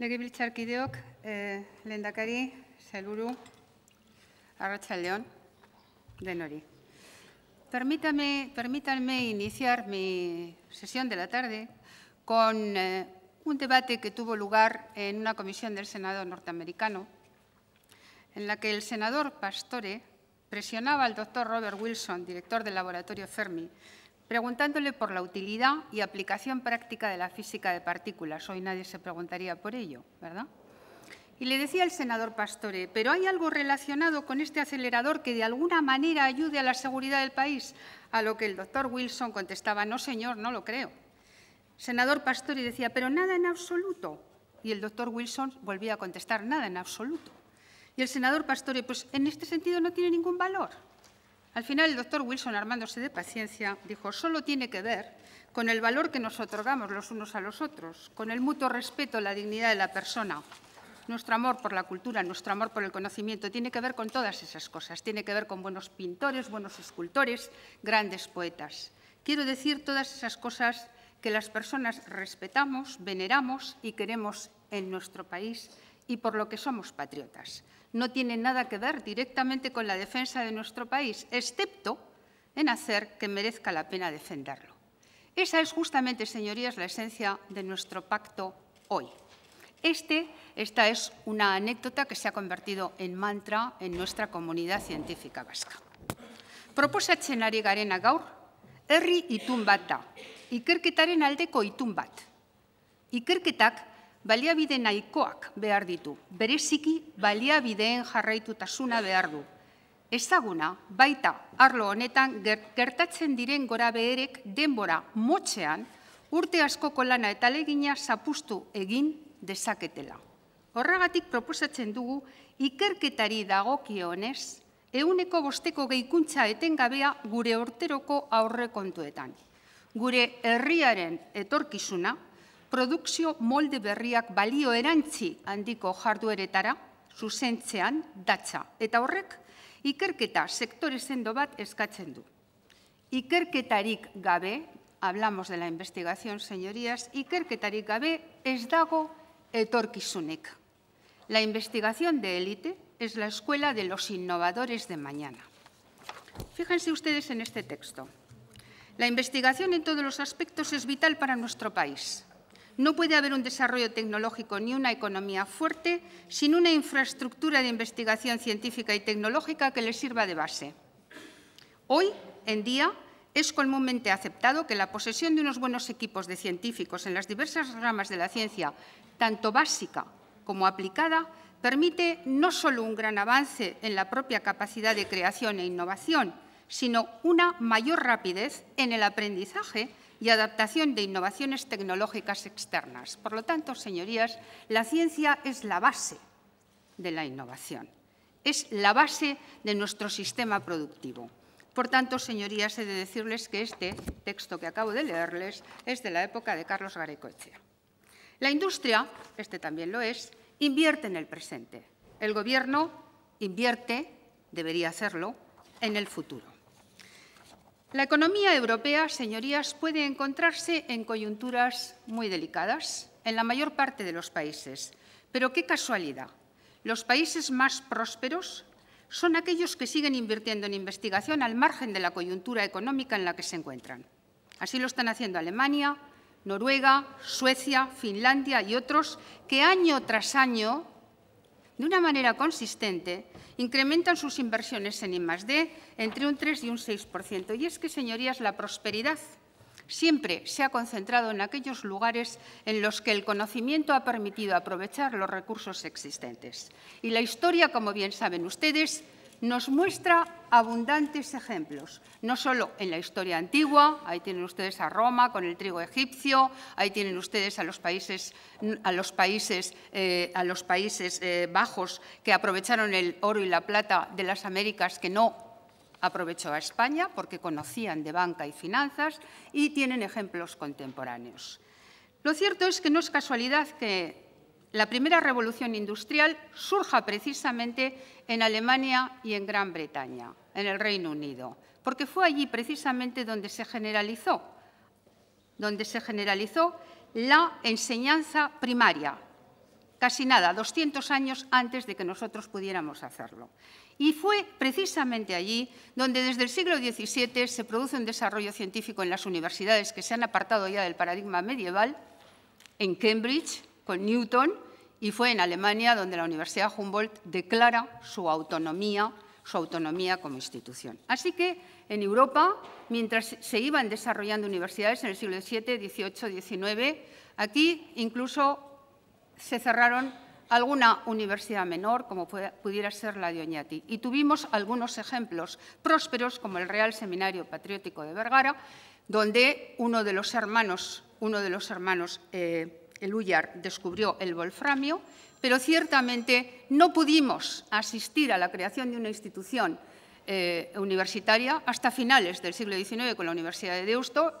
Eh, permítanme iniciar mi sesión de la tarde con eh, un debate que tuvo lugar en una comisión del Senado norteamericano, en la que el senador Pastore presionaba al doctor Robert Wilson, director del laboratorio Fermi, preguntándole por la utilidad y aplicación práctica de la física de partículas. Hoy nadie se preguntaría por ello, ¿verdad? Y le decía el senador Pastore, pero hay algo relacionado con este acelerador que de alguna manera ayude a la seguridad del país, a lo que el doctor Wilson contestaba, no señor, no lo creo. Senador Pastore decía, pero nada en absoluto. Y el doctor Wilson volvía a contestar, nada en absoluto. Y el senador Pastore, pues en este sentido no tiene ningún valor. Al final, el doctor Wilson, armándose de paciencia, dijo, solo tiene que ver con el valor que nos otorgamos los unos a los otros, con el mutuo respeto la dignidad de la persona. Nuestro amor por la cultura, nuestro amor por el conocimiento, tiene que ver con todas esas cosas. Tiene que ver con buenos pintores, buenos escultores, grandes poetas. Quiero decir todas esas cosas que las personas respetamos, veneramos y queremos en nuestro país y por lo que somos patriotas no tiene nada que ver directamente con la defensa de nuestro país, excepto en hacer que merezca la pena defenderlo. Esa es justamente, señorías, la esencia de nuestro pacto hoy. Este, esta es una anécdota que se ha convertido en mantra en nuestra comunidad científica vasca. Proposatzen ari garena gaur, herri itun bat ikerketaren aldeko itun bat. Ikerketak baliabide nahikoak behar ditu, bereziki baliabideen jarraitutasuna tasuna behar du. Ezaguna, baita, arlo honetan gertatzen diren gora beherek denbora motxean urte asko kolana eta legina zapustu egin dezaketela. Horregatik proposatzen dugu ikerketari dagokionez euneko bosteko geikuntza etengabea gure orteroko aurrekontuetan. Gure herriaren etorkizuna, produkzio molde berriak balio erantzi handiko jardueretara zuzentzean datza. Eta horrek, ikerketa sektore sendo bat eskatzen du. Ikerketarik gabe, hablamos de la investigación, señorías, ikerketarik gabe es dago etorkizunek. La investigación de élite es la escuela de los innovadores de mañana. Fíjense ustedes en este texto. La investigación en todos los aspectos es vital para nuestro país. No puede haber un desarrollo tecnológico ni una economía fuerte sin una infraestructura de investigación científica y tecnológica que le sirva de base. Hoy en día es comúnmente aceptado que la posesión de unos buenos equipos de científicos en las diversas ramas de la ciencia, tanto básica como aplicada, permite no solo un gran avance en la propia capacidad de creación e innovación, sino una mayor rapidez en el aprendizaje y adaptación de innovaciones tecnológicas externas. Por lo tanto, señorías, la ciencia es la base de la innovación, es la base de nuestro sistema productivo. Por tanto, señorías, he de decirles que este texto que acabo de leerles es de la época de Carlos Garecochea. La industria, este también lo es, invierte en el presente. El Gobierno invierte, debería hacerlo, en el futuro. La economía europea, señorías, puede encontrarse en coyunturas muy delicadas en la mayor parte de los países. Pero qué casualidad. Los países más prósperos son aquellos que siguen invirtiendo en investigación al margen de la coyuntura económica en la que se encuentran. Así lo están haciendo Alemania, Noruega, Suecia, Finlandia y otros que año tras año de una manera consistente, incrementan sus inversiones en I+.D. entre un 3 y un 6%. Y es que, señorías, la prosperidad siempre se ha concentrado en aquellos lugares en los que el conocimiento ha permitido aprovechar los recursos existentes. Y la historia, como bien saben ustedes, nos muestra abundantes ejemplos, no solo en la historia antigua, ahí tienen ustedes a Roma con el trigo egipcio, ahí tienen ustedes a los países, a los países, eh, a los países eh, Bajos que aprovecharon el oro y la plata de las Américas que no aprovechó a España porque conocían de banca y finanzas y tienen ejemplos contemporáneos. Lo cierto es que no es casualidad que la primera revolución industrial surja precisamente en Alemania y en Gran Bretaña, en el Reino Unido, porque fue allí precisamente donde se generalizó, donde se generalizó la enseñanza primaria, casi nada, 200 años antes de que nosotros pudiéramos hacerlo. Y fue precisamente allí donde desde el siglo XVII se produce un desarrollo científico en las universidades que se han apartado ya del paradigma medieval, en Cambridge, con Newton y fue en Alemania donde la Universidad Humboldt declara su autonomía, su autonomía como institución. Así que en Europa, mientras se iban desarrollando universidades en el siglo XVII, XVIII, XIX, aquí incluso se cerraron alguna universidad menor, como pudiera ser la de Oñati. Y tuvimos algunos ejemplos prósperos, como el Real Seminario Patriótico de Vergara, donde uno de los hermanos, uno de los hermanos eh, el Ullar descubrió el wolframio, pero ciertamente no pudimos asistir a la creación de una institución eh, universitaria hasta finales del siglo XIX con la Universidad de Deusto,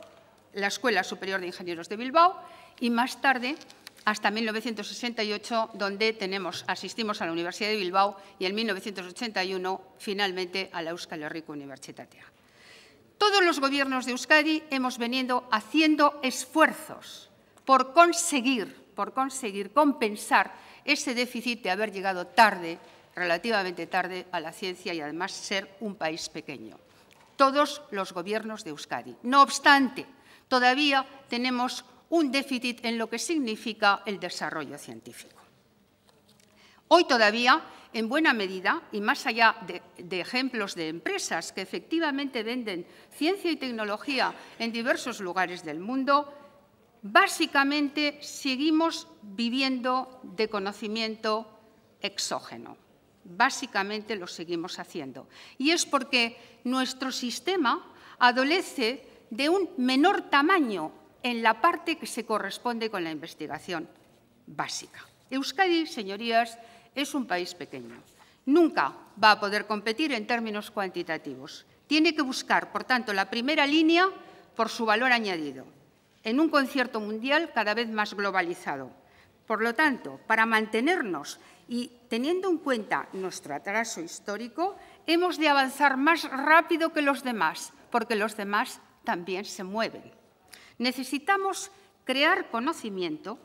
la Escuela Superior de Ingenieros de Bilbao y más tarde hasta 1968, donde tenemos, asistimos a la Universidad de Bilbao y en 1981 finalmente a la Euskal Herriko Universitatea. Todos los gobiernos de Euskadi hemos venido haciendo esfuerzos por conseguir, por conseguir compensar ese déficit de haber llegado tarde, relativamente tarde, a la ciencia y además ser un país pequeño. Todos los gobiernos de Euskadi. No obstante, todavía tenemos un déficit en lo que significa el desarrollo científico. Hoy todavía, en buena medida, y más allá de, ejemplos de empresas que efectivamente venden ciencia y tecnología en diversos lugares del mundo, básicamente seguimos viviendo de conocimiento exógeno. Básicamente lo seguimos haciendo. Y es porque nuestro sistema adolece de un menor tamaño en la parte que se corresponde con la investigación básica. Euskadi, señorías, es un país pequeño. Nunca va a poder competir en términos cuantitativos. Tiene que buscar, por tanto, la primera línea por su valor añadido en un concierto mundial cada vez más globalizado. Por lo tanto, para mantenernos y teniendo en cuenta nuestro atraso histórico, hemos de avanzar más rápido que los demás, porque los demás también se mueven. Necesitamos crear conocimiento,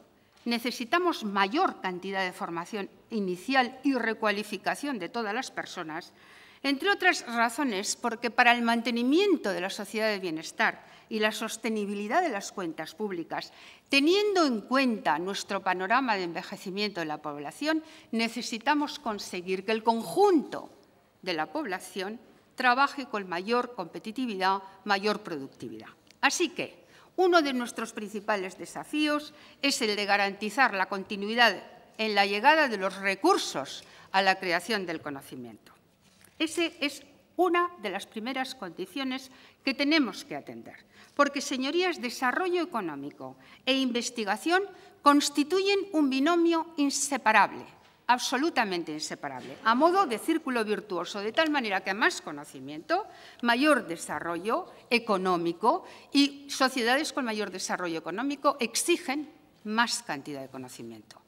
necesitamos mayor cantidad de formación inicial y recualificación de todas las personas, entre otras razones porque para el mantenimiento de la sociedad de bienestar y la sostenibilidad de las cuentas públicas, teniendo en cuenta nuestro panorama de envejecimiento de la población, necesitamos conseguir que el conjunto de la población trabaje con mayor competitividad, mayor productividad. Así que, uno de nuestros principales desafíos es el de garantizar la continuidad en la llegada de los recursos a la creación del conocimiento. Esa es una de las primeras condiciones que tenemos que atender. Porque, señorías, desarrollo económico e investigación constituyen un binomio inseparable, absolutamente inseparable, a modo de círculo virtuoso, de tal manera que más conocimiento, mayor desarrollo económico y sociedades con mayor desarrollo económico exigen más cantidad de conocimiento.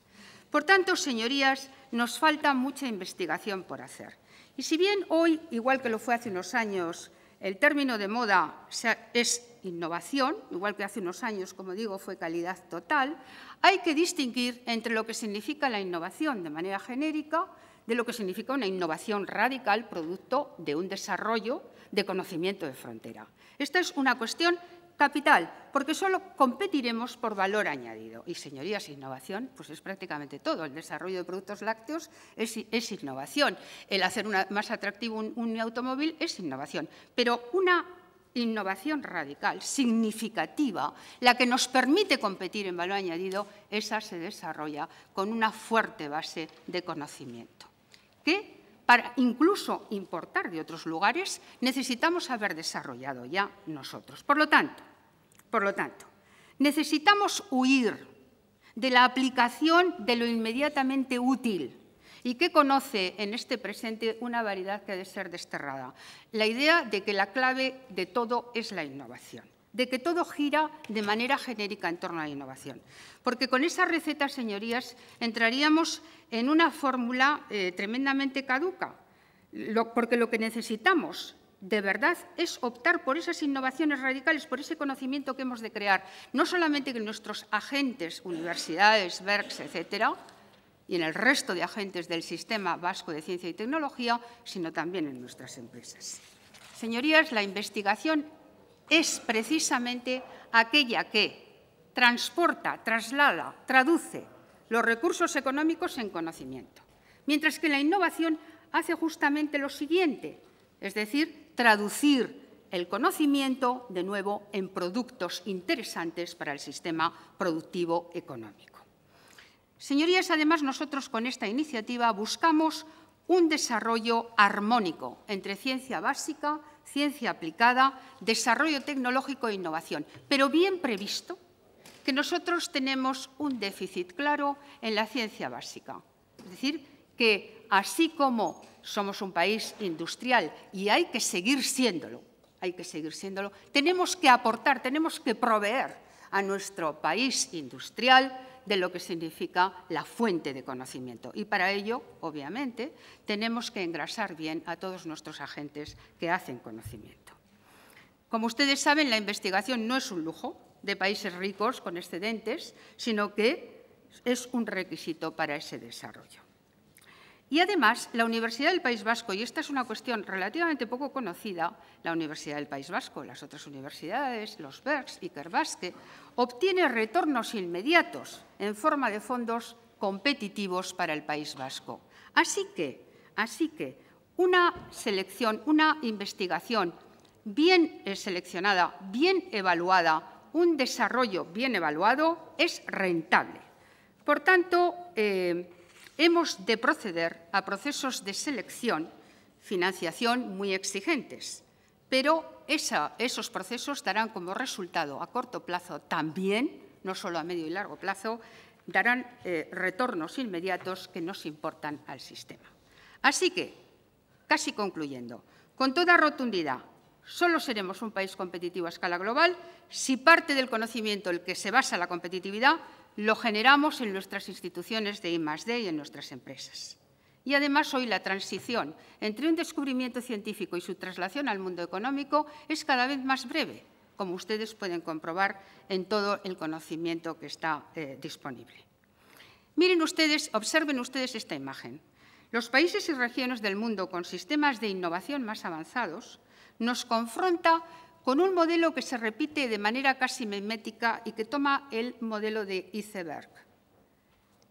Por tanto, señorías, nos falta mucha investigación por hacer. Y si bien hoy, igual que lo fue hace unos años, el término de moda es innovación, igual que hace unos años, como digo, fue calidad total, hay que distinguir entre lo que significa la innovación de manera genérica de lo que significa una innovación radical producto de un desarrollo de conocimiento de frontera. Esta es una cuestión capital, porque solo competiremos por valor añadido. Y, señorías, innovación pues es prácticamente todo. El desarrollo de productos lácteos es, innovación. El hacer más atractivo un, automóvil es innovación. Pero una innovación radical, significativa, la que nos permite competir en valor añadido, esa se desarrolla con una fuerte base de conocimiento, ¿Qué? para incluso importar de otros lugares, necesitamos haber desarrollado ya nosotros. Por lo tanto, por lo tanto necesitamos huir de la aplicación de lo inmediatamente útil y que conoce en este presente una variedad que ha de ser desterrada. La idea de que la clave de todo es la innovación de que todo gira de manera genérica en torno a la innovación. Porque con esa receta, señorías, entraríamos en una fórmula eh, tremendamente caduca, porque lo que necesitamos de verdad es optar por esas innovaciones radicales, por ese conocimiento que hemos de crear, no solamente en nuestros agentes, universidades, BERCs, etcétera, y en el resto de agentes del Sistema Vasco de Ciencia y Tecnología, sino también en nuestras empresas. Señorías, la investigación es precisamente aquella que transporta, traslada, traduce los recursos económicos en conocimiento, mientras que la innovación hace justamente lo siguiente, es decir, traducir el conocimiento de nuevo en productos interesantes para el sistema productivo económico. Señorías, además nosotros con esta iniciativa buscamos un desarrollo armónico entre ciencia básica, ciencia aplicada, desarrollo tecnológico e innovación, pero bien previsto que nosotros tenemos un déficit claro en la ciencia básica. Es decir, que así como somos un país industrial y hay que seguir siéndolo, hay que seguir siéndolo, tenemos que aportar, tenemos que proveer a nuestro país industrial de lo que significa la fuente de conocimiento. Y para ello, obviamente, tenemos que engrasar bien a todos nuestros agentes que hacen conocimiento. Como ustedes saben, la investigación no es un lujo de países ricos con excedentes, sino que es un requisito para ese desarrollo. Y además, la Universidad del País Vasco, y esta es una cuestión relativamente poco conocida, la Universidad del País Vasco, las otras universidades, los BERCS y Kerbasque, obtiene retornos inmediatos en forma de fondos competitivos para el País Vasco. Así que, así que una selección, una investigación bien seleccionada, bien evaluada, un desarrollo bien evaluado es rentable. Por tanto, eh, hemos de proceder a procesos de selección, financiación muy exigentes, pero esos procesos darán como resultado a corto plazo también, no solo a medio y largo plazo, darán eh, retornos inmediatos que nos importan al sistema. Así que, casi concluyendo, con toda rotundidad, solo seremos un país competitivo a escala global si parte del conocimiento en el que se basa la competitividad lo generamos en nuestras instituciones de D y en nuestras empresas. Y además hoy la transición entre un descubrimiento científico y su traslación al mundo económico es cada vez más breve, como ustedes pueden comprobar en todo el conocimiento que está eh, disponible. Miren ustedes, observen ustedes esta imagen. Los países y regiones del mundo con sistemas de innovación más avanzados nos confronta con un modelo que se repite de manera casi memética y que toma el modelo de iceberg.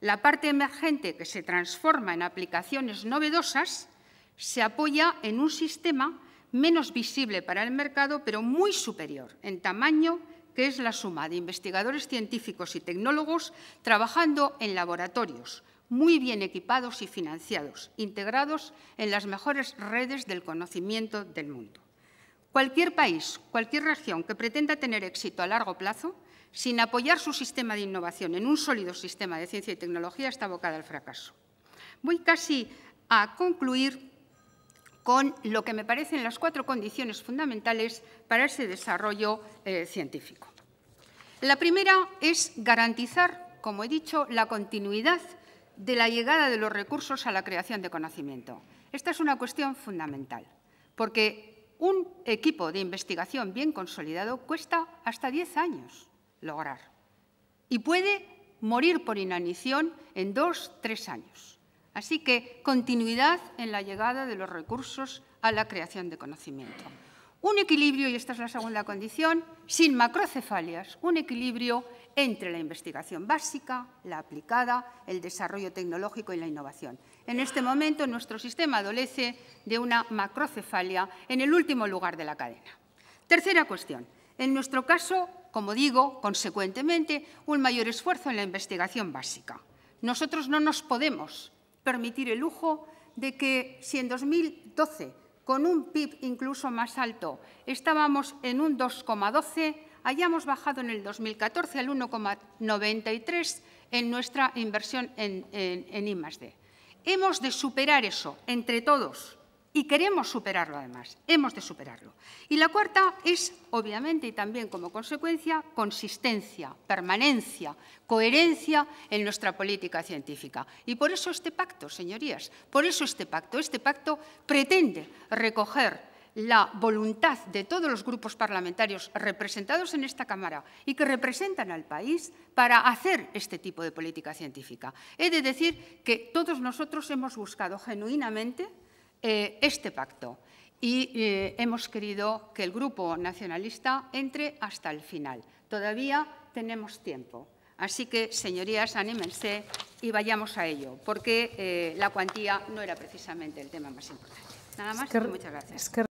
La parte emergente que se transforma en aplicaciones novedosas se apoya en un sistema menos visible para el mercado, pero muy superior en tamaño, que es la suma de investigadores científicos y tecnólogos trabajando en laboratorios muy bien equipados y financiados, integrados en las mejores redes del conocimiento del mundo. Cualquier país, cualquier región que pretenda tener éxito a largo plazo, sin apoyar su sistema de innovación en un sólido sistema de ciencia y tecnología, está abocada al fracaso. Voy casi a concluir con lo que me parecen las cuatro condiciones fundamentales para ese desarrollo eh, científico. La primera es garantizar, como he dicho, la continuidad de la llegada de los recursos a la creación de conocimiento. Esta es una cuestión fundamental, porque un equipo de investigación bien consolidado cuesta hasta 10 años lograr y puede morir por inanición en dos, tres años. Así que continuidad en la llegada de los recursos a la creación de conocimiento. Un equilibrio, y esta es la segunda condición, sin macrocefalias, un equilibrio entre la investigación básica, la aplicada, el desarrollo tecnológico y la innovación. En este momento nuestro sistema adolece de una macrocefalia en el último lugar de la cadena. Tercera cuestión. En nuestro caso, como digo, consecuentemente, un mayor esfuerzo en la investigación básica. Nosotros no nos podemos permitir el lujo de que si en 2012 con un PIB incluso más alto. Estábamos en un 2,12, hayamos bajado en el 2014 al 1,93 en nuestra inversión en, en, en Hemos de superar eso entre todos y queremos superarlo además, hemos de superarlo. Y la cuarta es, obviamente, y también como consecuencia, consistencia, permanencia, coherencia en nuestra política científica. Y por eso este pacto, señorías, por eso este pacto, este pacto pretende recoger la voluntad de todos los grupos parlamentarios representados en esta Cámara y que representan al país para hacer este tipo de política científica. He de decir que todos nosotros hemos buscado genuinamente eh, este pacto y eh, hemos querido que el grupo nacionalista entre hasta el final. Todavía tenemos tiempo. Así que, señorías, anímense y vayamos a ello, porque eh, la cuantía no era precisamente el tema más importante. Nada más, muchas gracias.